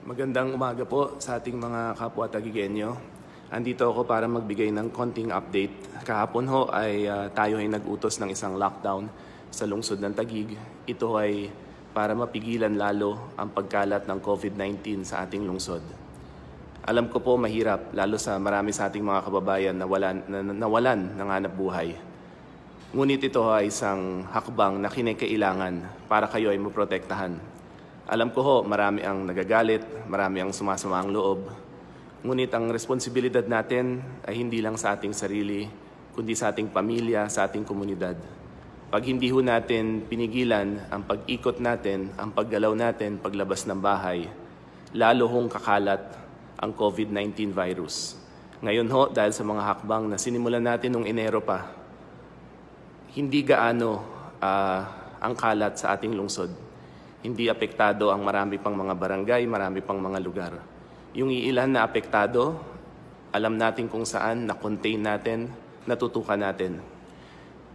Magandang umaga po sa ating mga kapwa Tagigenyo. Andito ako para magbigay ng konting update. Kahapon ho ay uh, tayo ay nagutos ng isang lockdown sa lungsod ng Tagig. Ito ay para mapigilan lalo ang pagkalat ng COVID-19 sa ating lungsod. Alam ko po mahirap lalo sa marami sa ating mga kababayan na walan, na, nawalan ng hanap buhay. Ngunit ito ay isang hakbang na kinakailangan para kayo ay maprotektahan alam ko ho, marami ang nagagalit, marami ang sumasama ang loob. Ngunit ang responsibilidad natin ay hindi lang sa ating sarili, kundi sa ating pamilya, sa ating komunidad. Pag hindi ho natin pinigilan ang pag-ikot natin, ang paggalaw natin paglabas ng bahay, lalo hong kakalat ang COVID-19 virus. Ngayon ho, dahil sa mga hakbang na sinimulan natin noong Enero pa, hindi gaano uh, ang kalat sa ating lungsod hindi apektado ang marami pang mga barangay, marami pang mga lugar. Yung iilan na apektado, alam natin kung saan, na-contain natin, natutukan natin.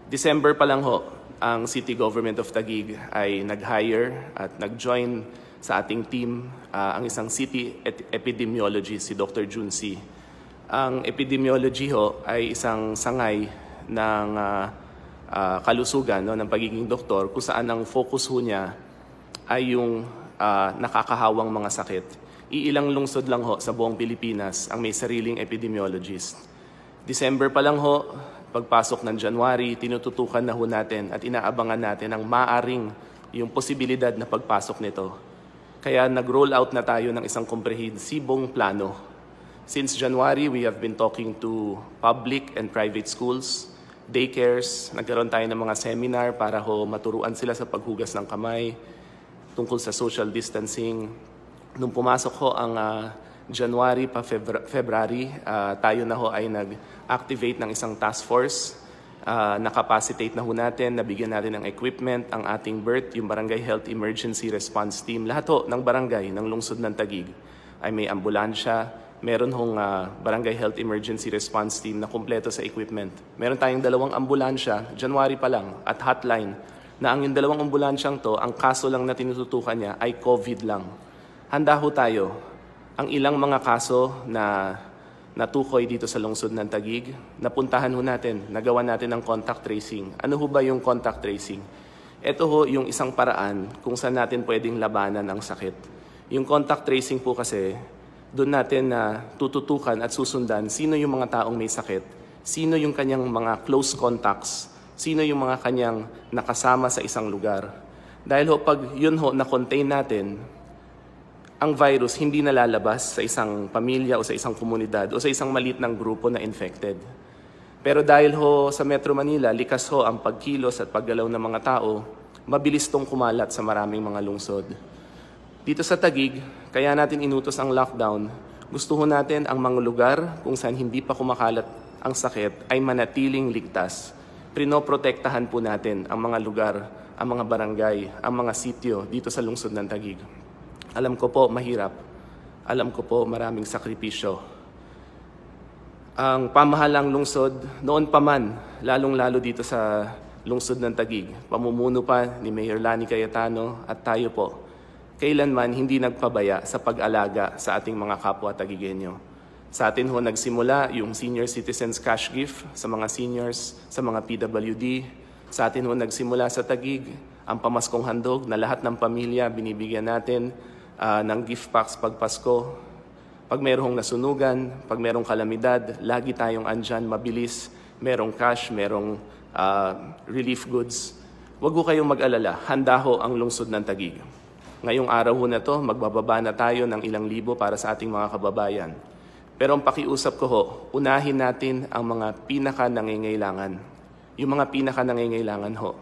December pa lang ho, ang City Government of Taguig ay nag-hire at nag-join sa ating team uh, ang isang city epidemiologist, si Dr. Jun C. Ang epidemiology ho ay isang sangay ng uh, uh, kalusugan no, ng pagiging doktor kung saan ang focus ho niya ay yung uh, nakakahawang mga sakit. Iilang lungsod lang ho sa buong Pilipinas ang may sariling epidemiologist. December pa lang ho, pagpasok ng January, tinututukan na ho natin at inaabangan natin ang maaring yung posibilidad na pagpasok nito. Kaya nag-roll out na tayo ng isang komprehensibong plano. Since January, we have been talking to public and private schools, daycares, nagkaroon tayo ng mga seminar para ho maturuan sila sa paghugas ng kamay, tungkol sa social distancing. Nung pumasok ko ang uh, January pa February, uh, tayo na ho ay nag-activate ng isang task force. Uh, nakapacitate na ho natin, nabigyan natin ng equipment, ang ating birth, yung Barangay Health Emergency Response Team. Lahat ho ng barangay, ng lungsod ng Tagig, ay may ambulansya, meron hong uh, Barangay Health Emergency Response Team na kumpleto sa equipment. Meron tayong dalawang ambulansya, January pa lang, at hotline na ang yung dalawang ambulansyang to, ang kaso lang na tinututukan niya ay COVID lang. Handa ho tayo. Ang ilang mga kaso na natukoy dito sa lungsod ng Tagig, napuntahan ho natin, nagawa natin ng contact tracing. Ano ho ba yung contact tracing? Ito ho yung isang paraan kung saan natin pwedeng labanan ang sakit. Yung contact tracing po kasi, doon natin na tututukan at susundan sino yung mga taong may sakit, sino yung kanyang mga close contacts, sino yung mga kanyang nakasama sa isang lugar. Dahil ho, pag yun ho, na-contain natin, ang virus hindi nalalabas sa isang pamilya o sa isang komunidad o sa isang maliit ng grupo na infected. Pero dahil ho sa Metro Manila, likas ho ang pagkilos at paggalaw ng mga tao, mabilis tong kumalat sa maraming mga lungsod. Dito sa Tagig, kaya natin inutos ang lockdown. Gusto ho natin ang mga lugar kung saan hindi pa kumakalat ang sakit ay manatiling ligtas prinoprotektahan po natin ang mga lugar, ang mga barangay, ang mga sityo dito sa lungsod ng Tagig. Alam ko po mahirap. Alam ko po maraming sakripisyo. Ang pamahalang lungsod noon pa man, lalong-lalo dito sa lungsod ng Tagig, pamumuno pa ni Mayor Lani Cayetano at tayo po, kailanman hindi nagpabaya sa pag-alaga sa ating mga kapwa Tagigenyo. Sa atin ho nagsimula yung senior citizens cash gift sa mga seniors, sa mga PWD. Sa atin ho nagsimula sa Tagig ang pamaskong handog na lahat ng pamilya binibigyan natin uh, ng gift packs pag Pasko. Pag merong nasunugan, pag merong kalamidad, lagi tayong andyan, mabilis, merong cash, merong uh, relief goods. Huwag ko kayong mag-alala, handa ho ang lungsod ng Tagig. Ngayong araw ho na to, magbababa na tayo ng ilang libo para sa ating mga kababayan. Pero ang pakiusap ko ho, unahin natin ang mga pinaka nangingailangan. Yung mga pinaka nangingailangan ho.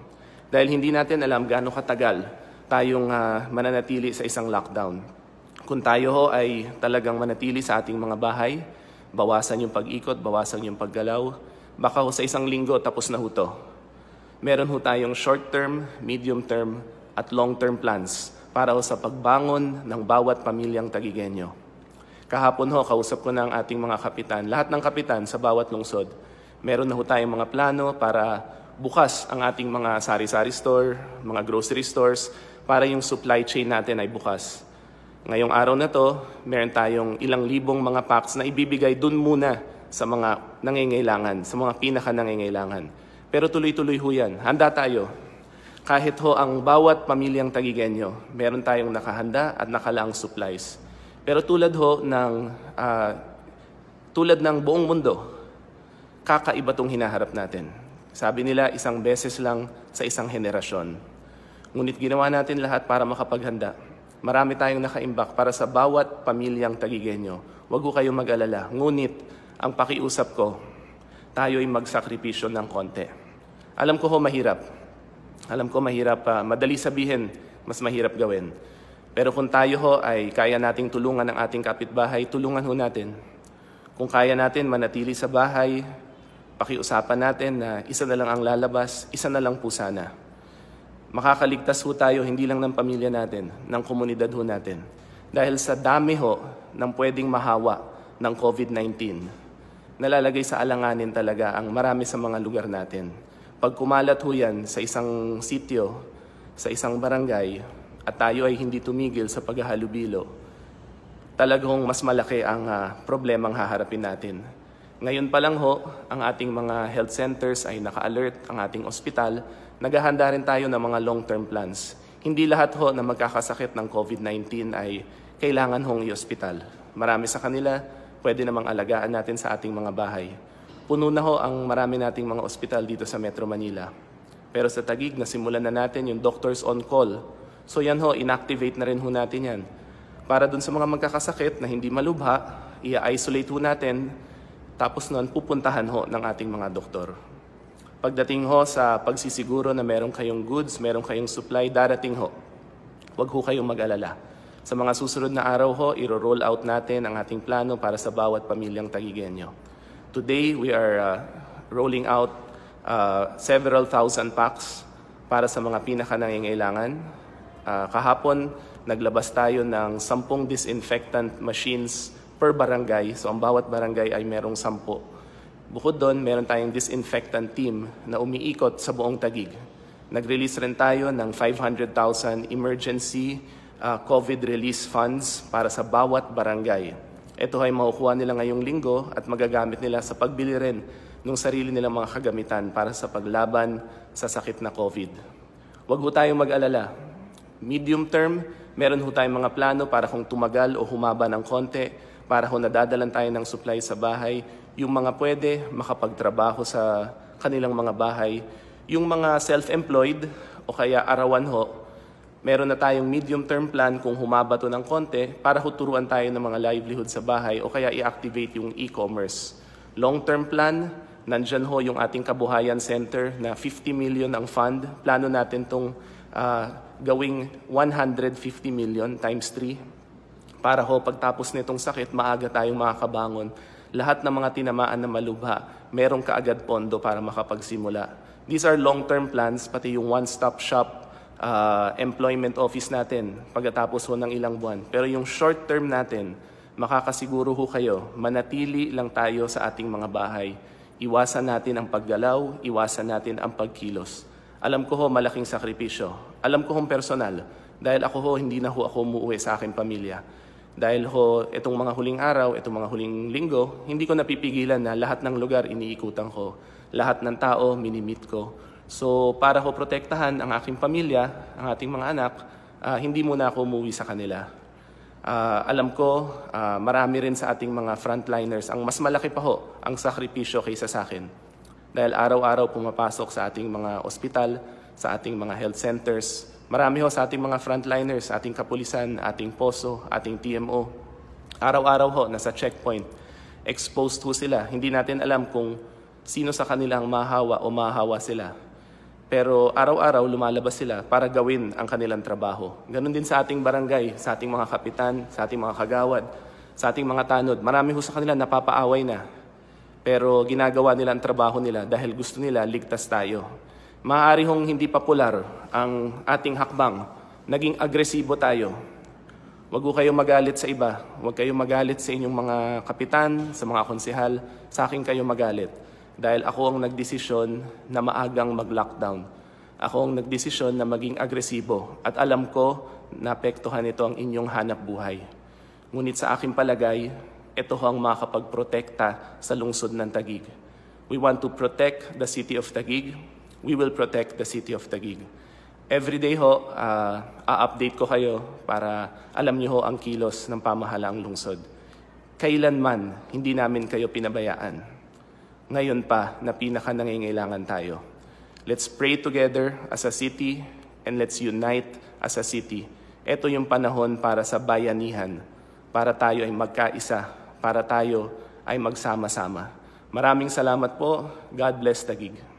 Dahil hindi natin alam gaano katagal tayong uh, mananatili sa isang lockdown. Kung tayo ho ay talagang manatili sa ating mga bahay, bawasan yung pag-ikot, bawasan yung paggalaw, baka ho sa isang linggo tapos na ho to. Meron ho tayong short-term, medium-term, at long-term plans para ho sa pagbangon ng bawat pamilyang Tagigenyo. Kahapon ho, kausap ko na ang ating mga kapitan. Lahat ng kapitan sa bawat lungsod, meron na ho tayong mga plano para bukas ang ating mga sari-sari store, mga grocery stores, para yung supply chain natin ay bukas. Ngayong araw na to, meron tayong ilang libong mga packs na ibibigay dun muna sa mga nangingailangan, sa mga pinaka nangingailangan. Pero tuloy-tuloy ho yan. Handa tayo. Kahit ho ang bawat pamilyang Tagigenyo, meron tayong nakahanda at nakalaang supplies. Pero tulad ho ng uh, tulad ng buong mundo, kakaiba tong hinaharap natin. Sabi nila isang beses lang sa isang henerasyon. Ngunit ginawa natin lahat para makapaghanda. Marami tayong naka-imbak para sa bawat pamilyang tagigenyo. Huwag ko kayong mag-alala. Ngunit, ang pakiusap ko, tayo ay magsakripisyo ng konti. Alam ko ho mahirap. Alam ko mahirap, uh, madali sabihin, mas mahirap gawin. Pero kung tayo ho ay kaya nating tulungan ang ating kapitbahay, tulungan ho natin. Kung kaya natin manatili sa bahay, pakiusapan natin na isa na lang ang lalabas, isa na lang po sana. Makakaligtas ho tayo hindi lang ng pamilya natin, ng komunidad ho natin. Dahil sa dami ho ng pwedeng mahawa ng COVID-19, nalalagay sa alanganin talaga ang marami sa mga lugar natin. Pag kumalat ho yan sa isang sitio, sa isang barangay, at tayo ay hindi tumigil sa paghahalubilo, talagang mas malaki ang uh, problemang haharapin natin. Ngayon pa lang ho, ang ating mga health centers ay naka-alert, ang ating ospital, naghahanda rin tayo ng mga long-term plans. Hindi lahat ho na magkakasakit ng COVID-19 ay kailangan hong i-ospital. Marami sa kanila, pwede namang alagaan natin sa ating mga bahay. Puno na ho ang marami nating mga ospital dito sa Metro Manila. Pero sa Tagig, nasimulan na natin yung doctors on call So yan ho, inactivate na rin ho natin yan. Para dun sa mga magkakasakit na hindi malubha, i-isolate ho natin, tapos nun pupuntahan ho ng ating mga doktor. Pagdating ho sa pagsisiguro na meron kayong goods, meron kayong supply, darating ho. Huwag ho kayong mag-alala. Sa mga susunod na araw ho, i-roll out natin ang ating plano para sa bawat pamilyang Tagigenyo. Today, we are uh, rolling out uh, several thousand packs para sa mga pinaka pinakanangangailangan Uh, kahapon, naglabas tayo ng 10 disinfectant machines per barangay. So ang bawat barangay ay merong 10. Bukod doon, meron tayong disinfectant team na umiikot sa buong Tagig. Nag-release rin tayo ng 500,000 emergency uh, COVID release funds para sa bawat barangay. Ito ay makukuha nila ngayong linggo at magagamit nila sa pagbili rin ng sarili nilang mga kagamitan para sa paglaban sa sakit na COVID. Huwag ho tayong mag-alala medium term, meron ho tayong mga plano para kung tumagal o humaba ng konti, para ho nadadalan tayo ng supply sa bahay, yung mga pwede makapagtrabaho sa kanilang mga bahay, yung mga self-employed o kaya arawan ho, meron na tayong medium term plan kung humaba to ng konti para huturuan tayo ng mga livelihood sa bahay o kaya i-activate yung e-commerce. Long term plan, nandyan ho yung ating kabuhayan center na 50 million ang fund. Plano natin tong uh, gawing 150 million times 3 para ho pagtapos nitong sakit maaga tayong makakabangon. Lahat ng mga tinamaan na malubha, merong kaagad pondo para makapagsimula. These are long-term plans, pati yung one-stop shop uh, employment office natin pagkatapos ho ng ilang buwan. Pero yung short-term natin, makakasiguro ho kayo, manatili lang tayo sa ating mga bahay. Iwasan natin ang paggalaw, iwasan natin ang pagkilos alam ko ho, malaking sakripisyo. Alam ko ho, personal. Dahil ako ho, hindi na ho ako umuwi sa aking pamilya. Dahil ho, itong mga huling araw, itong mga huling linggo, hindi ko napipigilan na lahat ng lugar iniikutan ko. Lahat ng tao, minimit ko. So, para ho protektahan ang aking pamilya, ang ating mga anak, uh, hindi muna ako umuwi sa kanila. Uh, alam ko, uh, marami rin sa ating mga frontliners ang mas malaki pa ho ang sakripisyo kaysa sa akin dahil araw-araw pumapasok sa ating mga ospital, sa ating mga health centers. Marami ho sa ating mga frontliners, ating kapulisan, ating POSO, ating TMO. Araw-araw ho, nasa checkpoint. Exposed ho sila. Hindi natin alam kung sino sa kanila ang mahawa o mahawa sila. Pero araw-araw lumalabas sila para gawin ang kanilang trabaho. Ganon din sa ating barangay, sa ating mga kapitan, sa ating mga kagawad, sa ating mga tanod. Marami ho sa kanila napapaaway na pero ginagawa nila ang trabaho nila dahil gusto nila ligtas tayo. Maaari hong hindi popular ang ating hakbang. Naging agresibo tayo. Huwag kayong magalit sa iba. Huwag kayong magalit sa inyong mga kapitan, sa mga konsehal. Sa akin kayo magalit. Dahil ako ang nagdesisyon na maagang mag-lockdown ako ang nagdesisyon na maging agresibo at alam ko na apektuhan ito ang inyong hanap buhay. Ngunit sa aking palagay, ito ho ang makakapagprotekta sa lungsod ng Tagig. We want to protect the city of Tagig. We will protect the city of Tagig. Every day ho, uh, a-update ko kayo para alam niyo ho ang kilos ng pamahalaang lungsod. Kailanman, hindi namin kayo pinabayaan. Ngayon pa na pinaka nangingailangan tayo. Let's pray together as a city and let's unite as a city. Ito yung panahon para sa bayanihan, para tayo ay magkaisa para tayo ay magsama-sama. Maraming salamat po. God bless Tagig.